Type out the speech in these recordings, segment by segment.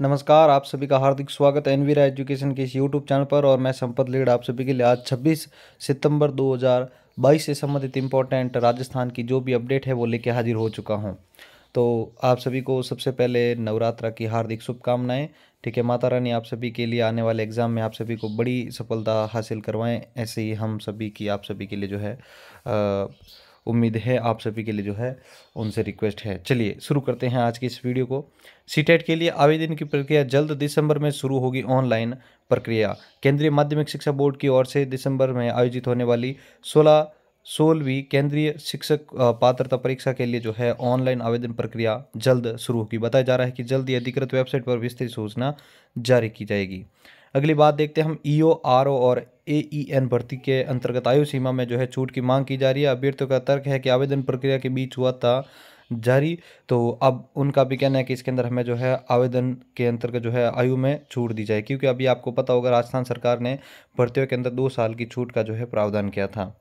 नमस्कार आप सभी का हार्दिक स्वागत है एनवीरा एजुकेशन के इस यूट्यूब चैनल पर और मैं संपत लीड आप सभी के लिए आज 26 सितंबर 2022 से संबंधित इम्पोर्टेंट राजस्थान की जो भी अपडेट है वो लेके हाजिर हो चुका हूँ तो आप सभी को सबसे पहले नवरात्रा की हार्दिक शुभकामनाएं ठीक है माता रानी आप सभी के लिए आने वाले एग्ज़ाम में आप सभी को बड़ी सफलता हासिल करवाएं ऐसे ही हम सभी की आप सभी के लिए जो है आ, उम्मीद है आप सभी के लिए जो है उनसे रिक्वेस्ट है चलिए शुरू करते हैं आज की इस वीडियो को सीटेट e के लिए आवेदन की प्रक्रिया जल्द दिसंबर में शुरू होगी ऑनलाइन प्रक्रिया केंद्रीय माध्यमिक शिक्षा बोर्ड की ओर से दिसंबर में आयोजित होने वाली सोलह सोलहवीं केंद्रीय शिक्षक पात्रता परीक्षा के लिए जो है ऑनलाइन आवेदन प्रक्रिया जल्द शुरू होगी बताया जा रहा है कि जल्द ही अधिकृत वेबसाइट पर विस्तृत सूचना जारी की जाएगी अगली बात देखते हैं हम ई ओ आर ओ और ए ई एन भर्ती के अंतर्गत आयु सीमा में जो है छूट की मांग की जा रही है अभ्यर्थियों का तर्क है कि आवेदन प्रक्रिया के बीच हुआ था जारी तो अब उनका भी कहना है कि इसके अंदर हमें जो है आवेदन के अंतर्गत जो है आयु में छूट दी जाए क्योंकि अभी आपको पता होगा राजस्थान सरकार ने भर्तियों के अंदर दो साल की छूट का जो है प्रावधान किया था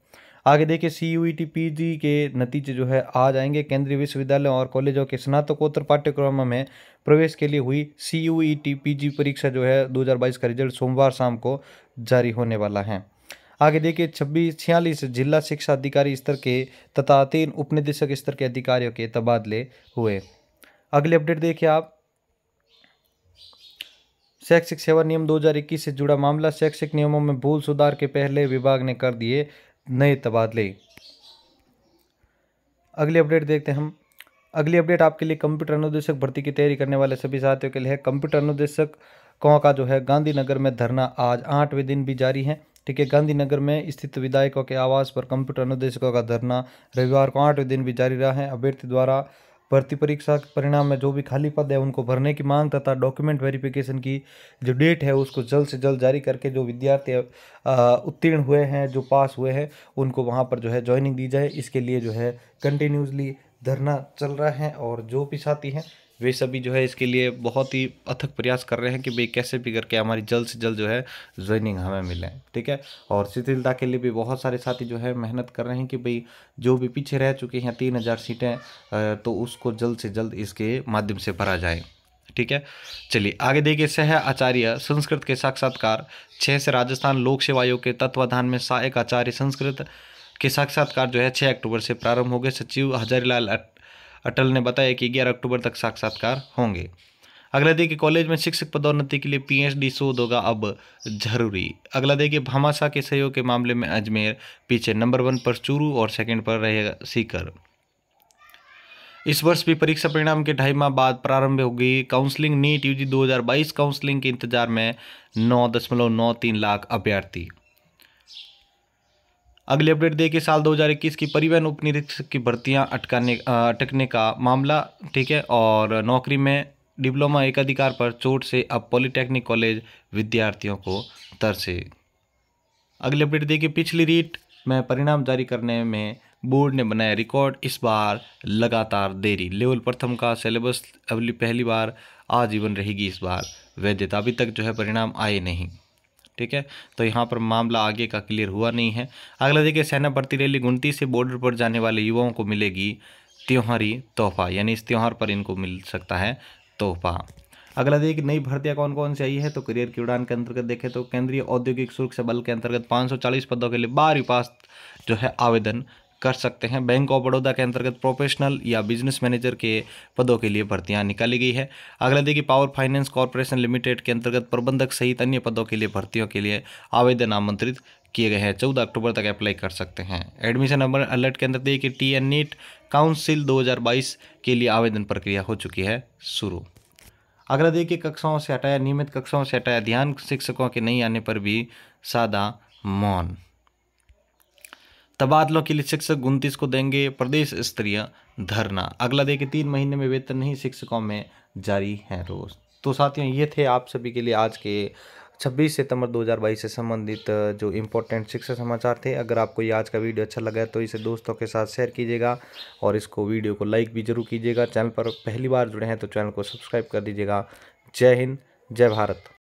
आगे देखिए C U T P G के नतीजे जो है आ जाएंगे केंद्रीय विश्वविद्यालयों और कॉलेजों के स्नातकोत्तर पाठ्यक्रम में प्रवेश के लिए हुई C U T P G परीक्षा जो है 2022 का रिजल्ट सोमवार शाम को जारी होने वाला है आगे देखिए छब्बीस छियालीस जिला शिक्षा अधिकारी स्तर के तथा तीन उपनिदेशक स्तर के अधिकारियों के तबादले हुए अगले अपडेट देखिए आप शैक्षिक सेवा नियम 2021 से जुड़ा मामला शैक्षिक नियमों में भूल सुधार के पहले विभाग ने कर दिए नए तबादले अगली अपडेट देखते हैं हम अगली अपडेट आपके लिए कंप्यूटर अनुदेशक भर्ती की तैयारी करने वाले सभी साथियों के लिए है कंप्यूटर अनुदेशक कों का जो है गांधीनगर में धरना आज आठवें दिन भी जारी है ठीक है गांधीनगर में स्थित विधायकों के आवास पर कंप्यूटर अनुदेशकों का धरना रविवार को आठवें दिन भी जारी रहा है अभ्यर्थी द्वारा भर्ती परीक्षा के परिणाम में जो भी खाली पद है उनको भरने की मांग तथा डॉक्यूमेंट वेरिफिकेशन की जो डेट है उसको जल्द से जल्द जारी करके जो विद्यार्थी उत्तीर्ण हुए हैं जो पास हुए हैं उनको वहाँ पर जो है ज्वाइनिंग दी जाए इसके लिए जो है कंटिन्यूसली धरना चल रहा है और जो भी साथी हैं वे सभी जो है इसके लिए बहुत ही अथक प्रयास कर रहे हैं कि भाई कैसे भी करके हमारी जल्द से जल्द जो है ज्वाइनिंग हमें मिले ठीक है और शिथिलता के लिए भी बहुत सारे साथी जो है मेहनत कर रहे हैं कि भाई जो भी पीछे रह चुके हैं तीन हज़ार सीटें तो उसको जल्द से जल्द इसके माध्यम से भरा जाए ठीक है चलिए आगे देखिए सह आचार्य संस्कृत के साक्षात्कार छः से राजस्थान लोक सेवा आयोग के तत्वाधान में सहायक आचार्य संस्कृत के साक्षात्कार जो है छः अक्टूबर से प्रारंभ हो गए सचिव हजारीलाल अटल ने बताया कि ग्यारह अक्टूबर तक साक्षात्कार होंगे अगला देखिए कॉलेज में शिक्षक पदोन्नति के लिए पीएचडी शोध होगा अब जरूरी अगला देखिए भामाशाह के सहयोग के मामले में अजमेर पीछे नंबर वन पर चूरू और सेकंड पर रहेगा सीकर इस वर्ष भी परीक्षा परिणाम के ढाई माह बाद प्रारंभ होगी काउंसलिंग नीट यूजी 2022 काउंसलिंग के इंतजार में नौ दशमलव नौ तीन लाख अभ्यर्थी अगली अपडेट देखिए साल 2021 की परिवहन उप की भर्तियां अटकाने अटकने का मामला ठीक है और नौकरी में डिप्लोमा एक अधिकार पर चोट से अब पॉलिटेक्निक कॉलेज विद्यार्थियों को तरसे अगली अपडेट देखिए पिछली रीट में परिणाम जारी करने में बोर्ड ने बनाया रिकॉर्ड इस बार लगातार देरी लेवल प्रथम का सिलेबस अगली पहली बार आजीवन रहेगी इस बार वैधता अभी तक जो है परिणाम आए नहीं ठीक है तो यहाँ पर मामला आगे का क्लियर हुआ नहीं है अगला देखिए सेना भर्ती रैली गुंती से बॉर्डर पर जाने वाले युवाओं को मिलेगी त्योहारी तोहफा यानी इस त्यौहार पर इनको मिल सकता है तोहफा अगला देखिए नई भर्तियाँ कौन कौन सी आई है तो करियर की उड़ान के अंतर्गत देखें तो केंद्रीय औद्योगिक सुरक्षा बल के अंतर्गत 540 पदों के लिए बारहवीं पास जो है आवेदन कर सकते हैं बैंक ऑफ बड़ौदा के अंतर्गत प्रोफेशनल या बिजनेस मैनेजर के पदों के लिए भर्तियां निकाली गई है अगला देखिए पावर फाइनेंस कॉरपोरेशन लिमिटेड के अंतर्गत प्रबंधक सहित अन्य पदों के लिए भर्तियों के लिए आवेदन आमंत्रित किए गए हैं चौदह अक्टूबर तक अप्लाई कर सकते हैं एडमिशन नंबर अलर्ट के अंदर देखिए टी एन नीट काउंसिल दो के लिए आवेदन प्रक्रिया हो चुकी है शुरू अगला देखिए कक्षाओं से हटाया नियमित कक्षाओं से हटाया ध्यान शिक्षकों के नहीं आने पर भी सादा मौन तबादलों के लिए शिक्षक उनतीस को देंगे प्रदेश स्तरीय धरना अगला देखिए तीन महीने में वेतन नहीं शिक्षकों में जारी है रोज तो साथियों ये थे आप सभी के लिए आज के 26 सितंबर 2022 से संबंधित जो इम्पोर्टेंट शिक्षा समाचार थे अगर आपको ये आज का वीडियो अच्छा लगा है तो इसे दोस्तों के साथ शेयर कीजिएगा और इसको वीडियो को लाइक भी जरूर कीजिएगा चैनल पर पहली बार जुड़े हैं तो चैनल को सब्सक्राइब कर दीजिएगा जय हिंद जय भारत